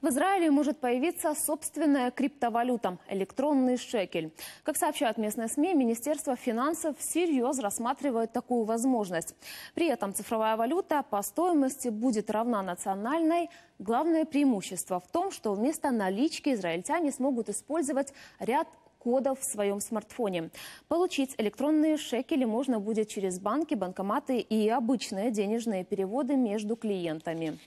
В Израиле может появиться собственная криптовалюта – электронный шекель. Как сообщают местные СМИ, Министерство финансов всерьез рассматривает такую возможность. При этом цифровая валюта по стоимости будет равна национальной. Главное преимущество в том, что вместо налички израильтяне смогут использовать ряд кодов в своем смартфоне. Получить электронные шекели можно будет через банки, банкоматы и обычные денежные переводы между клиентами.